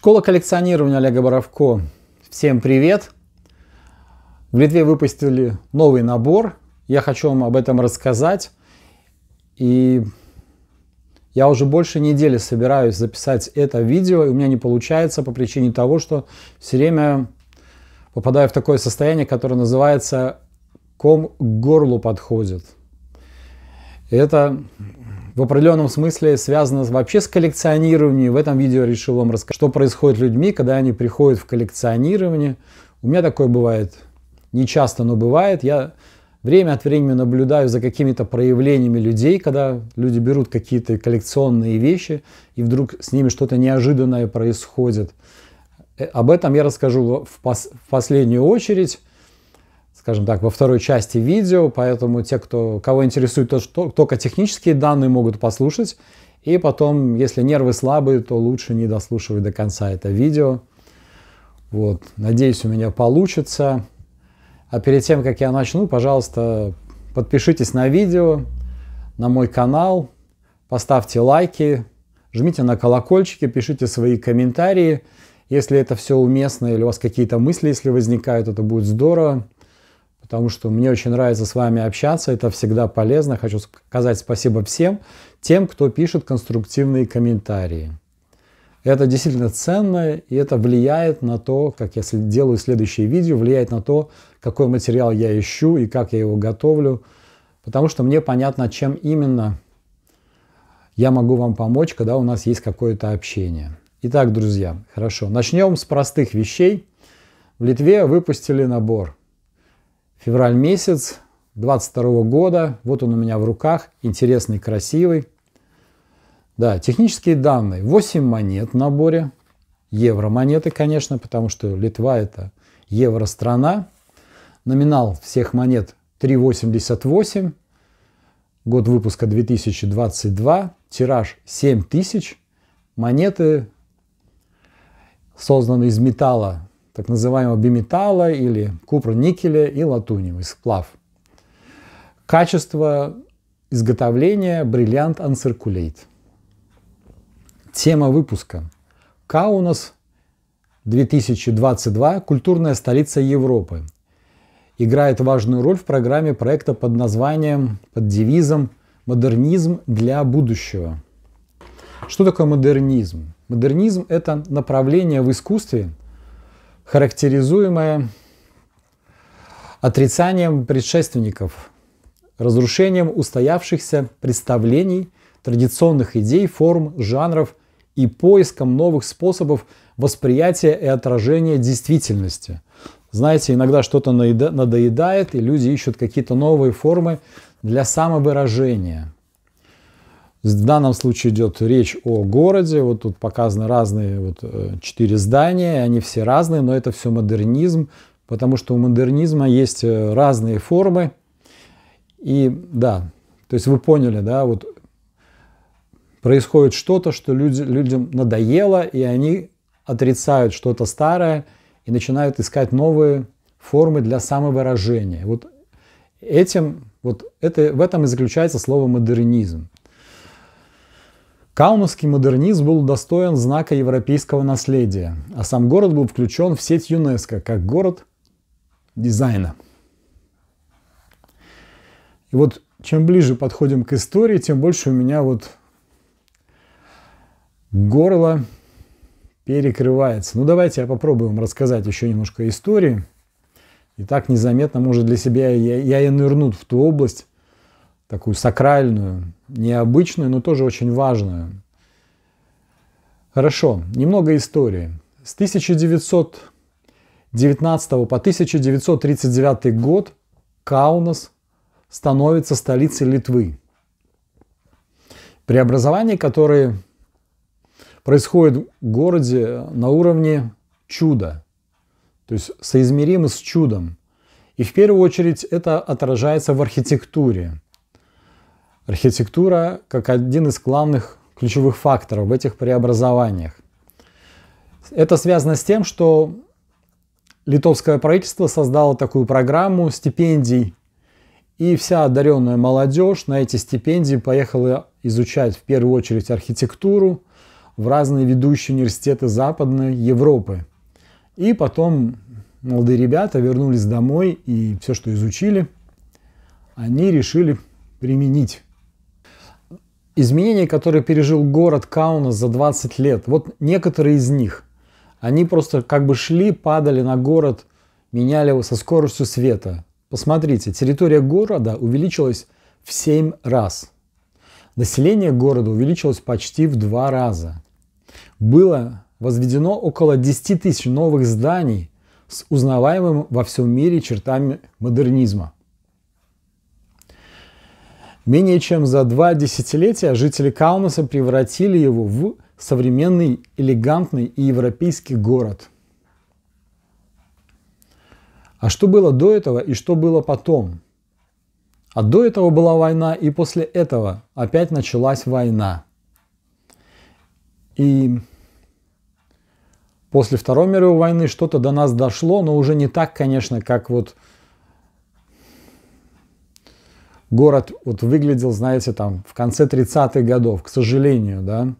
Школа коллекционирования Олега Боровко. Всем привет! В Литве выпустили новый набор. Я хочу вам об этом рассказать. И я уже больше недели собираюсь записать это видео, и у меня не получается по причине того, что все время попадаю в такое состояние, которое называется «ком к горлу подходит». это в определенном смысле связано вообще с коллекционированием. В этом видео решил вам рассказать, что происходит с людьми, когда они приходят в коллекционирование. У меня такое бывает не часто, но бывает. Я время от времени наблюдаю за какими-то проявлениями людей, когда люди берут какие-то коллекционные вещи, и вдруг с ними что-то неожиданное происходит. Э, об этом я расскажу в, пос в последнюю очередь скажем так, во второй части видео, поэтому те, кто, кого интересует то, что, только технические данные, могут послушать. И потом, если нервы слабые, то лучше не дослушивать до конца это видео. Вот, надеюсь, у меня получится. А перед тем, как я начну, пожалуйста, подпишитесь на видео, на мой канал, поставьте лайки, жмите на колокольчики, пишите свои комментарии. Если это все уместно или у вас какие-то мысли, если возникают, это будет здорово потому что мне очень нравится с вами общаться, это всегда полезно. Хочу сказать спасибо всем тем, кто пишет конструктивные комментарии. Это действительно ценно, и это влияет на то, как я делаю следующие видео, влияет на то, какой материал я ищу и как я его готовлю, потому что мне понятно, чем именно я могу вам помочь, когда у нас есть какое-то общение. Итак, друзья, хорошо, начнем с простых вещей. В Литве выпустили набор Февраль месяц 22 года. Вот он у меня в руках. Интересный, красивый. Да, технические данные. 8 монет в наборе. Евро монеты, конечно, потому что Литва это евро страна. Номинал всех монет 3,88. Год выпуска 2022. Тираж 7000. Монеты созданы из металла так называемого биметалла или купр-никеля и латуневый сплав. Качество изготовления бриллиант Uncirculate. Тема выпуска. Каунас 2022 – культурная столица Европы. Играет важную роль в программе проекта под названием, под девизом «Модернизм для будущего». Что такое модернизм? Модернизм – это направление в искусстве – характеризуемое отрицанием предшественников, разрушением устоявшихся представлений, традиционных идей, форм, жанров и поиском новых способов восприятия и отражения действительности. Знаете, иногда что-то надоедает, и люди ищут какие-то новые формы для самовыражения – в данном случае идет речь о городе. Вот тут показаны разные вот э, четыре здания, они все разные, но это все модернизм, потому что у модернизма есть э, разные формы. И да, то есть вы поняли, да, вот происходит что-то, что люди, людям надоело, и они отрицают что-то старое и начинают искать новые формы для самовыражения. Вот этим, вот это, в этом и заключается слово модернизм. Каунасский модернизм был удостоен знака европейского наследия, а сам город был включен в сеть ЮНЕСКО как город дизайна. И вот чем ближе подходим к истории, тем больше у меня вот горло перекрывается. Ну давайте я попробую вам рассказать еще немножко истории. И так незаметно, может, для себя я, я и нырнут в ту область, такую сакральную, необычную, но тоже очень важную. Хорошо, немного истории. С 1919 по 1939 год Каунас становится столицей Литвы. Преобразование, которое происходит в городе на уровне чуда, то есть соизмеримо с чудом. И в первую очередь это отражается в архитектуре – архитектура как один из главных ключевых факторов в этих преобразованиях. Это связано с тем, что литовское правительство создало такую программу стипендий, и вся одаренная молодежь на эти стипендии поехала изучать в первую очередь архитектуру в разные ведущие университеты Западной Европы. И потом молодые ребята вернулись домой и все, что изучили, они решили применить изменения, которые пережил город Каунас за 20 лет, вот некоторые из них, они просто как бы шли, падали на город, меняли его со скоростью света. Посмотрите, территория города увеличилась в 7 раз. Население города увеличилось почти в 2 раза. Было возведено около 10 тысяч новых зданий с узнаваемым во всем мире чертами модернизма – Менее чем за два десятилетия жители Каунаса превратили его в современный, элегантный и европейский город. А что было до этого и что было потом? А до этого была война, и после этого опять началась война. И после Второй мировой войны что-то до нас дошло, но уже не так, конечно, как вот город вот выглядел, знаете, там в конце 30-х годов, к сожалению, да.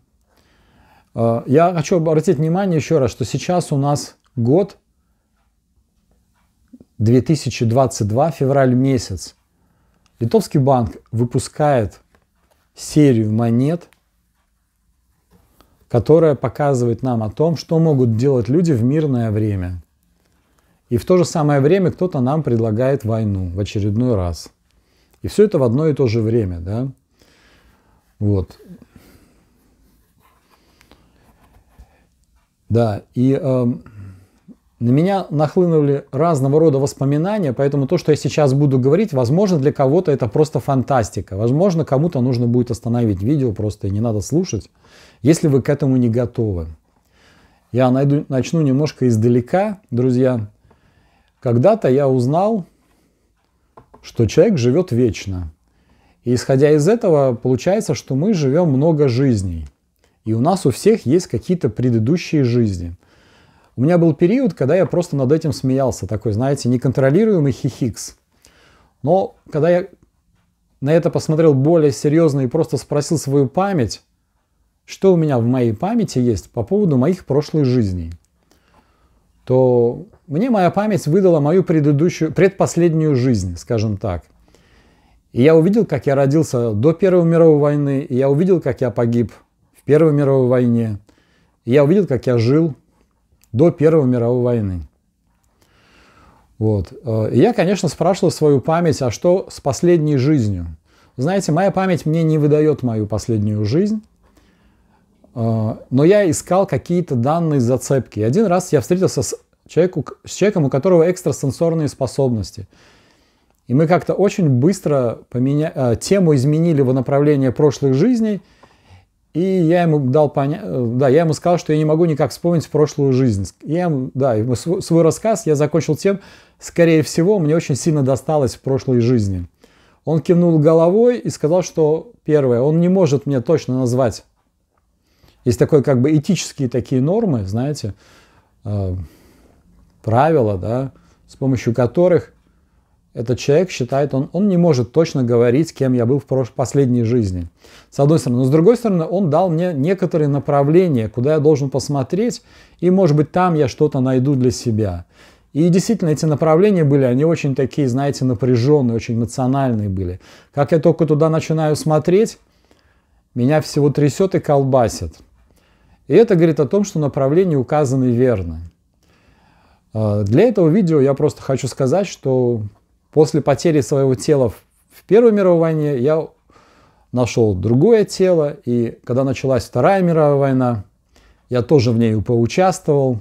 Э, я хочу обратить внимание еще раз, что сейчас у нас год 2022, февраль месяц. Литовский банк выпускает серию монет, которая показывает нам о том, что могут делать люди в мирное время. И в то же самое время кто-то нам предлагает войну в очередной раз – и все это в одно и то же время, да. Вот. Да, и э, на меня нахлынули разного рода воспоминания, поэтому то, что я сейчас буду говорить, возможно, для кого-то это просто фантастика. Возможно, кому-то нужно будет остановить видео, просто не надо слушать, если вы к этому не готовы. Я найду, начну немножко издалека, друзья. Когда-то я узнал, что человек живет вечно. И исходя из этого, получается, что мы живем много жизней. И у нас у всех есть какие-то предыдущие жизни. У меня был период, когда я просто над этим смеялся, такой, знаете, неконтролируемый хихикс. Но когда я на это посмотрел более серьезно и просто спросил свою память, что у меня в моей памяти есть по поводу моих прошлых жизней, то мне моя память выдала мою предыдущую, предпоследнюю жизнь, скажем так. И я увидел, как я родился до Первой мировой войны, и я увидел, как я погиб в Первой мировой войне, и я увидел, как я жил до Первой мировой войны. Вот. Э, и я, конечно, спрашивал свою память, а что с последней жизнью? Знаете, моя память мне не выдает мою последнюю жизнь, э, но я искал какие-то данные зацепки. Один раз я встретился с человеку, с человеком, у которого экстрасенсорные способности. И мы как-то очень быстро поменя... Э, тему изменили в направление прошлых жизней, и я ему дал понять э, да, я ему сказал, что я не могу никак вспомнить прошлую жизнь. Я ему, да, свой рассказ я закончил тем, скорее всего, мне очень сильно досталось в прошлой жизни. Он кивнул головой и сказал, что первое, он не может мне точно назвать. Есть такой как бы этические такие нормы, знаете, э, правила, да, с помощью которых этот человек считает, он, он не может точно говорить, с кем я был в прош- последней жизни. С одной стороны. Но с другой стороны, он дал мне некоторые направления, куда я должен посмотреть, и, может быть, там я что-то найду для себя. И действительно, эти направления были, они очень такие, знаете, напряженные, очень эмоциональные были. Как я только туда начинаю смотреть, меня всего трясет и колбасит. И это говорит о том, что направления указаны верно. А, для этого видео я просто хочу сказать, что после потери своего тела в Первой мировой войне я нашел другое тело, и когда началась Вторая мировая война, я тоже в ней поучаствовал.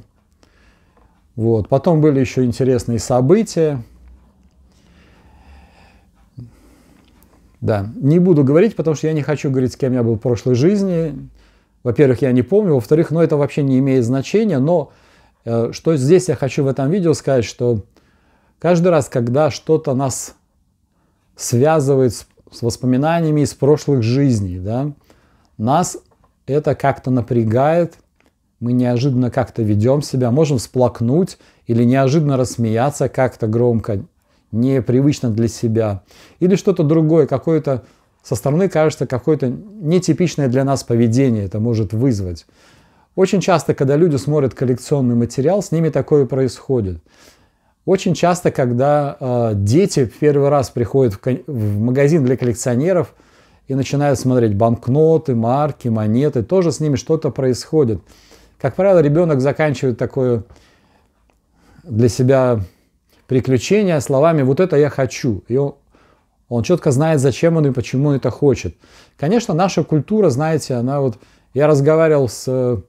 Вот. Потом были еще интересные события. Да, не буду говорить, потому что я не хочу говорить, с кем я был в прошлой жизни. Во-первых, я не помню. Во-вторых, ну это вообще не имеет значения, но Э, что здесь я хочу в этом видео сказать, что каждый раз, когда что-то нас связывает с, воспоминаниями из прошлых жизней, да, нас это как-то напрягает, мы неожиданно как-то ведем себя, можем всплакнуть или неожиданно рассмеяться как-то громко, непривычно для себя, или что-то другое, какое-то со стороны кажется какое-то нетипичное для нас поведение это может вызвать. Очень часто, когда люди смотрят коллекционный материал, с ними такое происходит. Очень часто, когда э, дети в первый раз приходят в, в магазин для коллекционеров и начинают смотреть банкноты, марки, монеты, тоже с ними что-то происходит. Как правило, ребенок заканчивает такое для себя приключение словами «вот это я хочу». И он, он четко знает, зачем он и почему это хочет. Конечно, наша культура, знаете, она вот... Я разговаривал с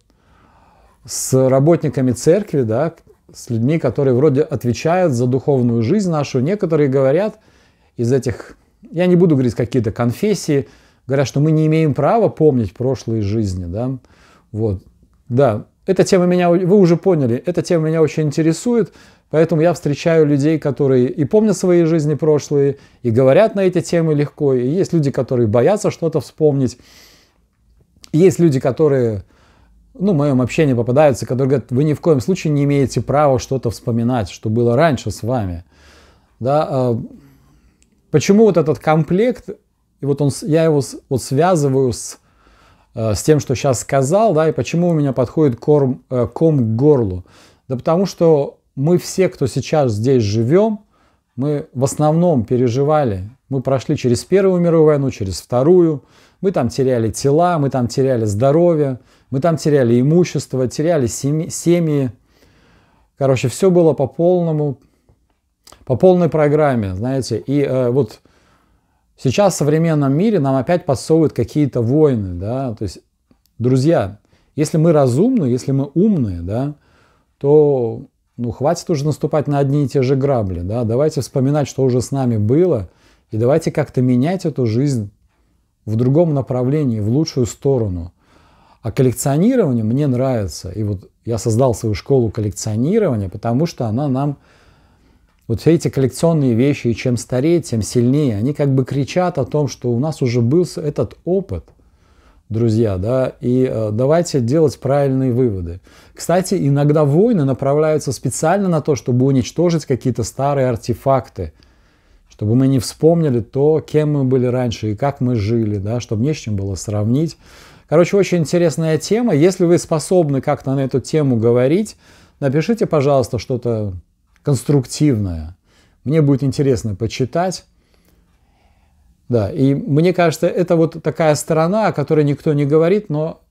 с работниками церкви, да, с людьми, которые вроде отвечают за духовную жизнь нашу. Некоторые говорят из этих, я не буду говорить какие-то конфессии, говорят, что мы не имеем права помнить прошлые жизни, да, вот, да, эта тема меня, вы уже поняли, эта тема меня очень интересует, поэтому я встречаю людей, которые и помнят свои жизни прошлые, и говорят на эти темы легко, и есть люди, которые боятся что-то вспомнить, есть люди, которые ну, в моем общении попадаются, которые говорят, вы ни в коем случае не имеете права что-то вспоминать, что было раньше с вами. Да, а, почему вот этот комплект, и вот он, я его вот связываю с, э, с тем, что сейчас сказал, да, и почему у меня подходит корм, э, ком к горлу. Да потому что мы все, кто сейчас здесь живем, мы в основном переживали, мы прошли через Первую мировую войну, через Вторую, мы там теряли тела, мы там теряли здоровье, мы там теряли имущество, теряли семьи. Короче, все было по полному, по полной программе, знаете. И э, вот сейчас в современном мире нам опять подсовывают какие-то войны, да. То есть, друзья, если мы разумны, если мы умные, да, то ну хватит уже наступать на одни и те же грабли, да, давайте вспоминать, что уже с нами было, и давайте как-то менять эту жизнь в другом направлении, в лучшую сторону. А коллекционирование мне нравится, и вот я создал свою школу коллекционирования, потому что она нам, вот все эти коллекционные вещи, и чем старее, тем сильнее, они как бы кричат о том, что у нас уже был этот опыт – друзья, да, и э, давайте делать правильные выводы. Кстати, иногда войны направляются специально на то, чтобы уничтожить какие-то старые артефакты, чтобы мы не вспомнили то, кем мы были раньше и как мы жили, да, чтобы не с чем было сравнить. Короче, очень интересная тема. Если вы способны как-то на эту тему говорить, напишите, пожалуйста, что-то конструктивное. Мне будет интересно почитать. Да, и мне кажется, это вот такая сторона, о которой никто не говорит, но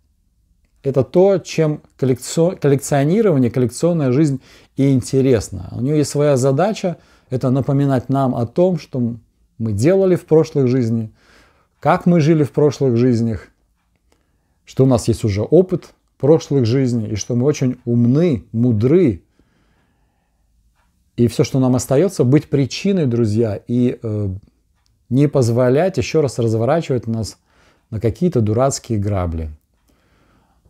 это то, чем коллекционирование, коллекционная жизнь и интересна. У нее есть своя задача, это напоминать нам о том, что мы делали в прошлых жизнях, как мы жили в прошлых жизнях, что у нас есть уже опыт прошлых жизней, и что мы очень умны, мудры. И все, что нам остается, быть причиной, друзья, и э, не позволять еще раз разворачивать нас на какие-то дурацкие грабли.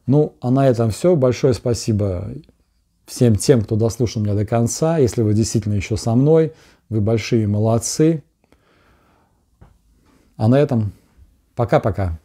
Ну, а на этом все. Большое спасибо всем тем, кто дослушал меня до конца. Если вы действительно еще со мной, вы большие молодцы. А на этом пока-пока.